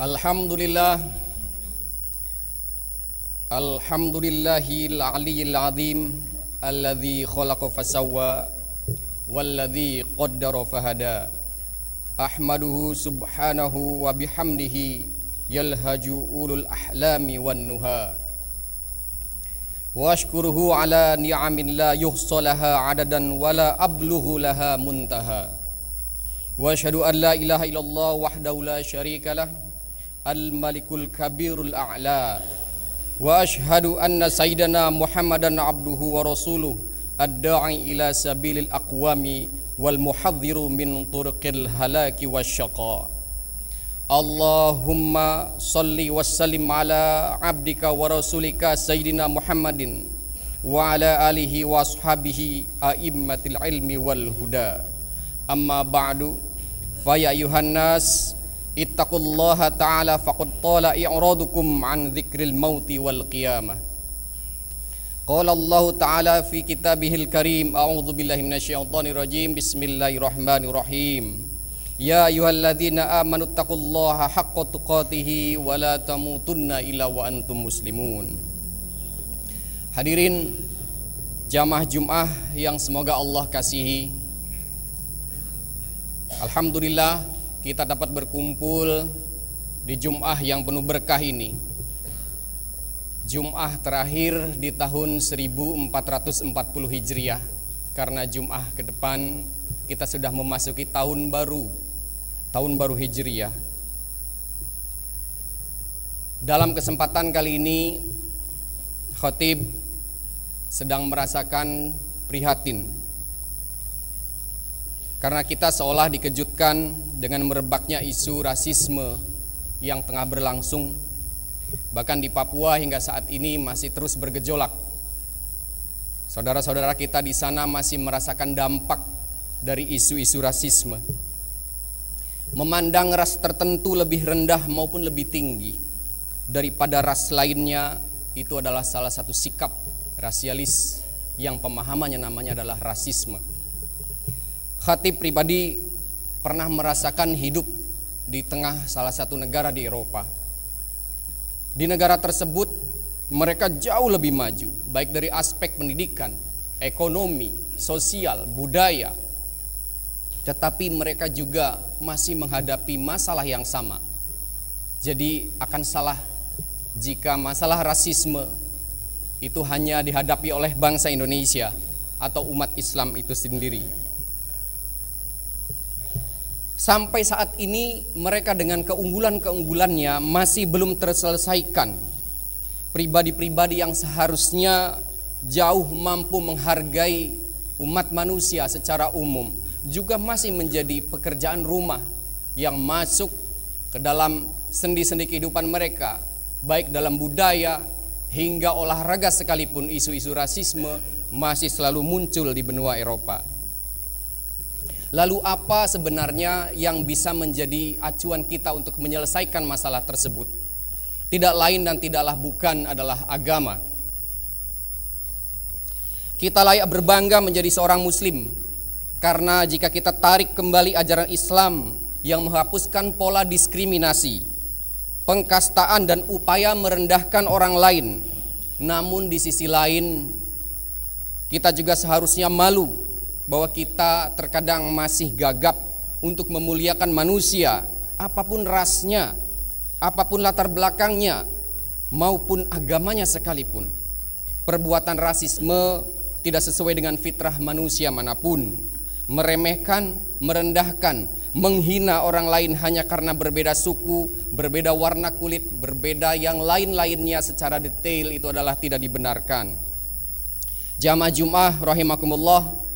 Alhamdulillah Alhamdulillahil aliyil azim Alladhi khalaqa Wal-Ladhi qaddara fahada Ahmaduhu subhanahu wa bihamdihi Yalhaju ulul ahlami wan nuha ala ni'amin la adadan Wala abluhu laha muntaha Wa ashadu an la ilaha illallah Al-Malikul Kabirul A'la Wa ashadu anna Sayyidana Muhammadan Abduhu wa Rasuluh Ad-da'i ila sabilil aqwami Wal muhadziru min turqil halaki wa syaqa Allahumma salli wa Salim ala abdika wa rasulika Sayyidina Muhammadin Wa ala alihi wa sahabihi a'immatil ilmi wal huda Amma ba'du Faya ayuhannas Faya ayuhannas اتقوا الله تعالى فقد طال إعراضكم عن ذكر الموت والقيامة قال الله تعالى في كتابه الكريم أعوذ بالله من الشيطان الرجيم بسم الله الرحمن الرحيم يا أيها الذين آمنوا اتقوا الله حق تقاته ولا تموتن إلا وأنتم مسلمون Hadirin jamaah Jum'ah yang semoga Allah kasihi لله kita dapat berkumpul di Jum'ah yang penuh berkah ini. Jum'ah terakhir di tahun 1440 Hijriah karena Jum'ah ke depan kita sudah memasuki tahun baru, tahun baru Hijriah. Dalam kesempatan kali ini, khotib sedang merasakan prihatin karena kita seolah dikejutkan dengan merebaknya isu rasisme yang tengah berlangsung, bahkan di Papua hingga saat ini masih terus bergejolak. Saudara-saudara kita di sana masih merasakan dampak dari isu-isu rasisme. Memandang ras tertentu lebih rendah maupun lebih tinggi daripada ras lainnya itu adalah salah satu sikap rasialis yang pemahamannya namanya adalah rasisme. Khatib pribadi pernah merasakan hidup di tengah salah satu negara di Eropa. Di negara tersebut mereka jauh lebih maju baik dari aspek pendidikan, ekonomi, sosial, budaya. Tetapi mereka juga masih menghadapi masalah yang sama. Jadi akan salah jika masalah rasisme itu hanya dihadapi oleh bangsa Indonesia atau umat Islam itu sendiri. Sampai saat ini mereka dengan keunggulan-keunggulannya masih belum terselesaikan. Pribadi-pribadi yang seharusnya jauh mampu menghargai umat manusia secara umum juga masih menjadi pekerjaan rumah yang masuk ke dalam sendi-sendi kehidupan mereka, baik dalam budaya hingga olahraga sekalipun isu-isu rasisme masih selalu muncul di benua Eropa. Lalu apa sebenarnya yang bisa menjadi acuan kita untuk menyelesaikan masalah tersebut? Tidak lain dan tidaklah bukan adalah agama. Kita layak berbangga menjadi seorang muslim karena jika kita tarik kembali ajaran Islam yang menghapuskan pola diskriminasi, pengkastaan dan upaya merendahkan orang lain. Namun di sisi lain kita juga seharusnya malu bahwa kita terkadang masih gagap untuk memuliakan manusia, apapun rasnya, apapun latar belakangnya, maupun agamanya sekalipun. Perbuatan rasisme tidak sesuai dengan fitrah manusia manapun. Meremehkan, merendahkan, menghina orang lain hanya karena berbeda suku, berbeda warna kulit, berbeda yang lain-lainnya secara detail itu adalah tidak dibenarkan. Jamaah Jum'ah rahimakumullah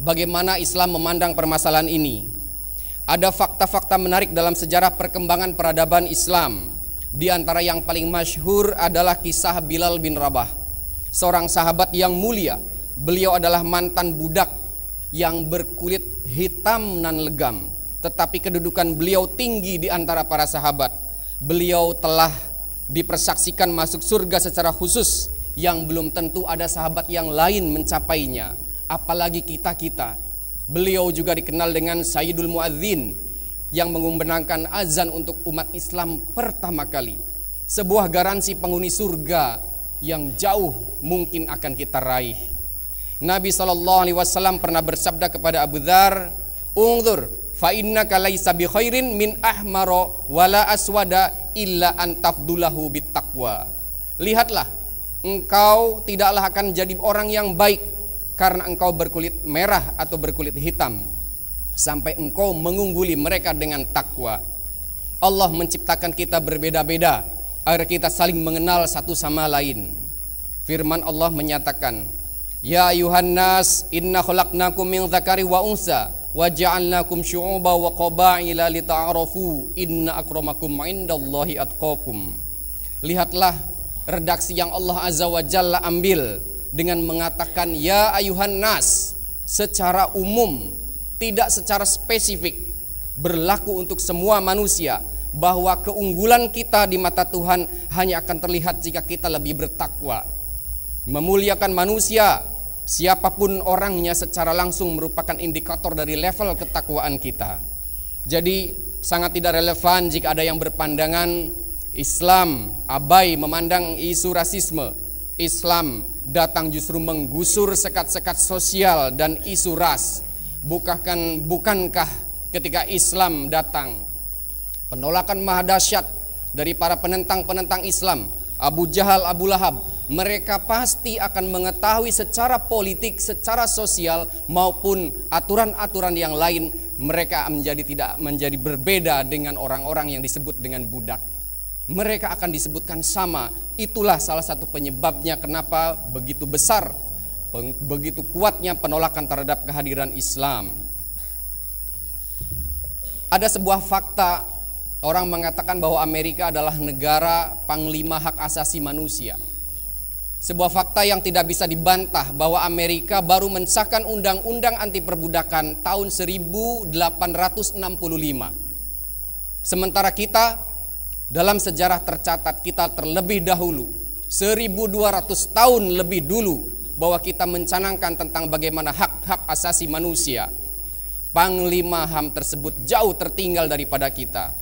bagaimana Islam memandang permasalahan ini. Ada fakta-fakta menarik dalam sejarah perkembangan peradaban Islam. Di antara yang paling masyhur adalah kisah Bilal bin Rabah, seorang sahabat yang mulia. Beliau adalah mantan budak yang berkulit hitam nan legam, tetapi kedudukan beliau tinggi di antara para sahabat. Beliau telah dipersaksikan masuk surga secara khusus yang belum tentu ada sahabat yang lain mencapainya apalagi kita-kita. Beliau juga dikenal dengan Sayyidul Muadzin yang mengumbenangkan azan untuk umat Islam pertama kali. Sebuah garansi penghuni surga yang jauh mungkin akan kita raih. Nabi saw pernah bersabda kepada Abu Dhar, "Ungdur, fa inna kalaisa bi khairin min ahmaro wala aswada illa an tafdulahu Lihatlah, engkau tidaklah akan jadi orang yang baik karena engkau berkulit merah atau berkulit hitam sampai engkau mengungguli mereka dengan takwa. Allah menciptakan kita berbeda-beda agar kita saling mengenal satu sama lain. Firman Allah menyatakan, "Ya Yuhannas, inna khalaqnakum min dzakari wa unsa wa ja'alnakum syu'uban wa qabaila lita'arafu, inna akramakum 'indallahi atqakum." Lihatlah redaksi yang Allah Azza wa Jalla ambil dengan mengatakan ya ayuhan nas secara umum, tidak secara spesifik berlaku untuk semua manusia bahwa keunggulan kita di mata Tuhan hanya akan terlihat jika kita lebih bertakwa. Memuliakan manusia, siapapun orangnya secara langsung merupakan indikator dari level ketakwaan kita. Jadi sangat tidak relevan jika ada yang berpandangan Islam abai memandang isu rasisme, Islam datang justru menggusur sekat-sekat sosial dan isu ras. Bukakan, bukankah ketika Islam datang penolakan mahadasyat dari para penentang-penentang Islam, Abu Jahal, Abu Lahab, mereka pasti akan mengetahui secara politik, secara sosial maupun aturan-aturan yang lain mereka menjadi tidak menjadi berbeda dengan orang-orang yang disebut dengan budak mereka akan disebutkan sama. Itulah salah satu penyebabnya kenapa begitu besar, begitu kuatnya penolakan terhadap kehadiran Islam. Ada sebuah fakta orang mengatakan bahwa Amerika adalah negara panglima hak asasi manusia. Sebuah fakta yang tidak bisa dibantah bahwa Amerika baru mensahkan undang-undang anti perbudakan tahun 1865. Sementara kita dalam sejarah tercatat kita terlebih dahulu 1200 tahun lebih dulu bahwa kita mencanangkan tentang bagaimana hak-hak asasi manusia. Panglima HAM tersebut jauh tertinggal daripada kita.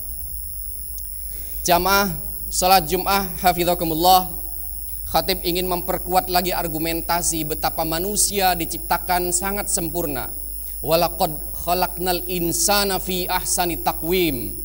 Jamaah salat Jum'ah, ah, Khatib ingin memperkuat lagi argumentasi betapa manusia diciptakan sangat sempurna. Walaqad khalaqnal insana fi ahsani taqwim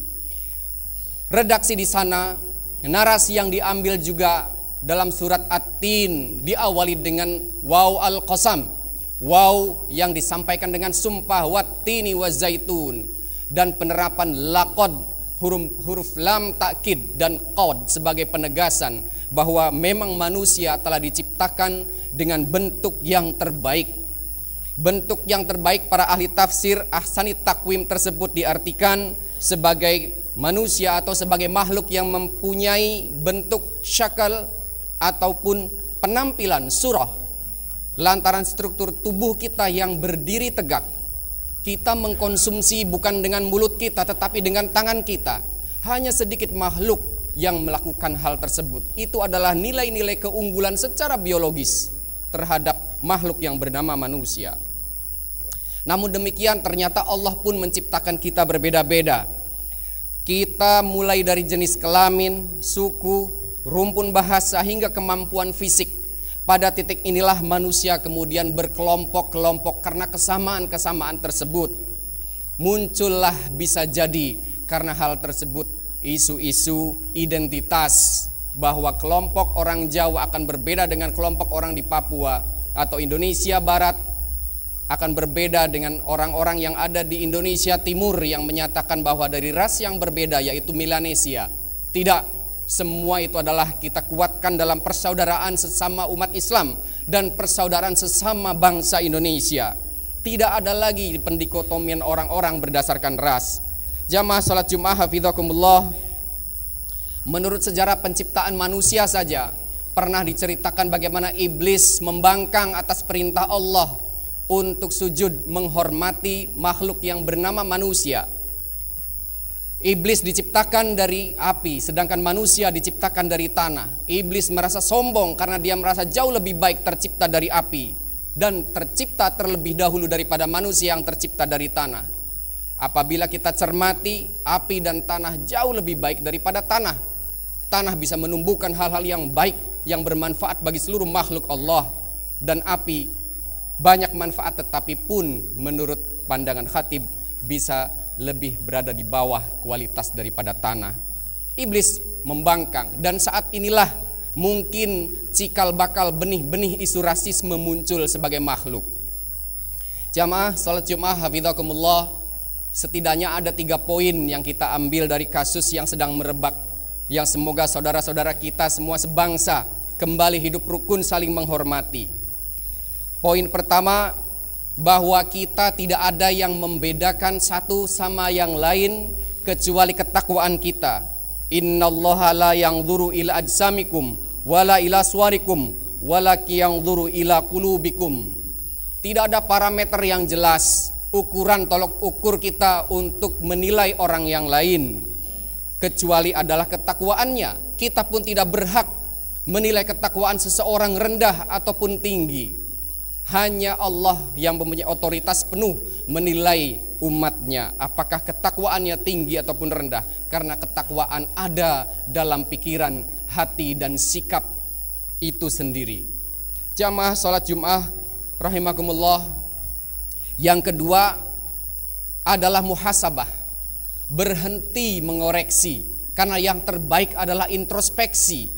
redaksi di sana, narasi yang diambil juga dalam surat At-Tin diawali dengan waw al-qasam. Waw yang disampaikan dengan sumpah watini wa zaitun dan penerapan lakod huruf, huruf lam takkid dan kod sebagai penegasan bahwa memang manusia telah diciptakan dengan bentuk yang terbaik. Bentuk yang terbaik para ahli tafsir Ahsani Takwim tersebut diartikan sebagai manusia atau sebagai makhluk yang mempunyai bentuk syakal ataupun penampilan surah lantaran struktur tubuh kita yang berdiri tegak kita mengkonsumsi bukan dengan mulut kita tetapi dengan tangan kita hanya sedikit makhluk yang melakukan hal tersebut itu adalah nilai-nilai keunggulan secara biologis terhadap makhluk yang bernama manusia namun demikian ternyata Allah pun menciptakan kita berbeda-beda. Kita mulai dari jenis kelamin, suku, rumpun bahasa hingga kemampuan fisik. Pada titik inilah manusia kemudian berkelompok-kelompok karena kesamaan-kesamaan tersebut. Muncullah bisa jadi karena hal tersebut isu-isu identitas bahwa kelompok orang Jawa akan berbeda dengan kelompok orang di Papua atau Indonesia Barat akan berbeda dengan orang-orang yang ada di Indonesia Timur yang menyatakan bahwa dari ras yang berbeda yaitu Milanesia. Tidak, semua itu adalah kita kuatkan dalam persaudaraan sesama umat Islam dan persaudaraan sesama bangsa Indonesia. Tidak ada lagi pendikotomian orang-orang berdasarkan ras. Jamaah salat Jumat ah, hafizakumullah. Menurut sejarah penciptaan manusia saja pernah diceritakan bagaimana iblis membangkang atas perintah Allah untuk sujud menghormati makhluk yang bernama manusia. Iblis diciptakan dari api, sedangkan manusia diciptakan dari tanah. Iblis merasa sombong karena dia merasa jauh lebih baik tercipta dari api dan tercipta terlebih dahulu daripada manusia yang tercipta dari tanah. Apabila kita cermati, api dan tanah jauh lebih baik daripada tanah. Tanah bisa menumbuhkan hal-hal yang baik yang bermanfaat bagi seluruh makhluk Allah dan api banyak manfaat tetapi pun menurut pandangan khatib bisa lebih berada di bawah kualitas daripada tanah. Iblis membangkang dan saat inilah mungkin cikal bakal benih-benih isu rasisme muncul sebagai makhluk. Jamaah salat Jumat hafizakumullah setidaknya ada tiga poin yang kita ambil dari kasus yang sedang merebak yang semoga saudara-saudara kita semua sebangsa kembali hidup rukun saling menghormati Poin pertama, bahwa kita tidak ada yang membedakan satu sama yang lain kecuali ketakwaan kita. Innallaha la yanzuru ila ajsamikum wala ila suarikum yang yanzuru ila qulubikum. Tidak ada parameter yang jelas ukuran tolok ukur kita untuk menilai orang yang lain kecuali adalah ketakwaannya. Kita pun tidak berhak menilai ketakwaan seseorang rendah ataupun tinggi hanya Allah yang mempunyai otoritas penuh menilai umatnya apakah ketakwaannya tinggi ataupun rendah karena ketakwaan ada dalam pikiran, hati dan sikap itu sendiri. Jamaah salat Jumat rahimakumullah. Yang kedua adalah muhasabah. Berhenti mengoreksi karena yang terbaik adalah introspeksi.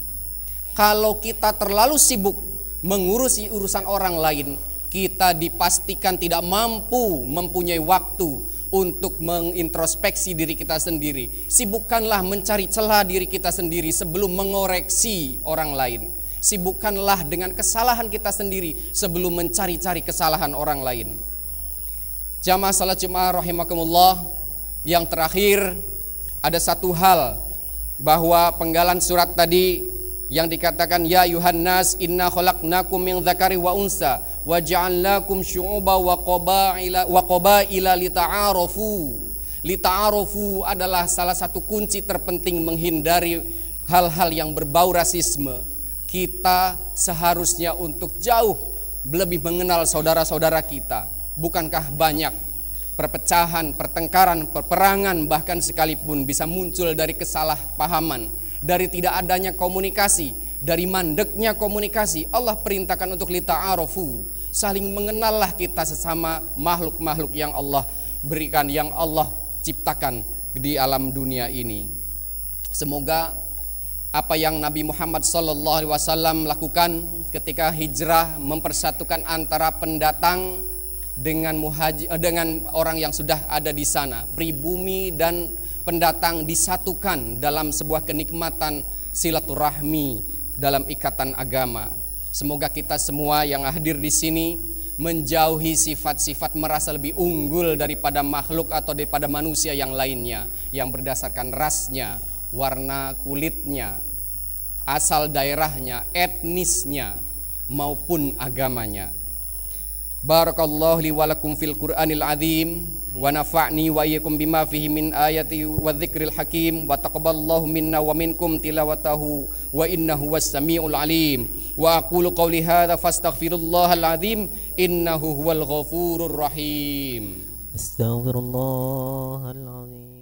Kalau kita terlalu sibuk mengurusi urusan orang lain, kita dipastikan tidak mampu mempunyai waktu untuk mengintrospeksi diri kita sendiri. Sibukkanlah mencari celah diri kita sendiri sebelum mengoreksi orang lain. Sibukkanlah dengan kesalahan kita sendiri sebelum mencari-cari kesalahan orang lain. Jamaah salat Jumat rahimakumullah, yang terakhir ada satu hal bahwa penggalan surat tadi yang dikatakan ya Yuhannas inna khalaqnakum min dzakari wa unsa wa ja'alnakum syu'uba wa qabaila wa qabaila litaarofu lita'arofu adalah salah satu kunci terpenting menghindari hal-hal yang berbau rasisme kita seharusnya untuk jauh lebih mengenal saudara-saudara kita bukankah banyak perpecahan, pertengkaran, peperangan bahkan sekalipun bisa muncul dari kesalahpahaman dari tidak adanya komunikasi, dari mandeknya komunikasi, Allah perintahkan untuk lita lita'arofu, saling mengenallah kita sesama makhluk-makhluk yang Allah berikan, yang Allah ciptakan di alam dunia ini. Semoga apa yang Nabi Muhammad SAW lakukan ketika hijrah mempersatukan antara pendatang dengan muhaji, eh, dengan orang yang sudah ada di sana, pribumi dan pendatang disatukan dalam sebuah kenikmatan silaturahmi dalam ikatan agama. Semoga kita semua yang hadir di sini menjauhi sifat-sifat merasa lebih unggul daripada makhluk atau daripada manusia yang lainnya yang berdasarkan rasnya, warna kulitnya, asal daerahnya, etnisnya maupun agamanya. بارك الله لي ولكم في القرآن العظيم ونفعني وإياكم بما فيه من آياته والذكر الحكيم وتقبل الله منا ومنكم تلاوته وإنه هو السميع العليم وأقول قولي هذا فاستغفر الله العظيم إنه هو الغفور الرحيم استغفر الله العظيم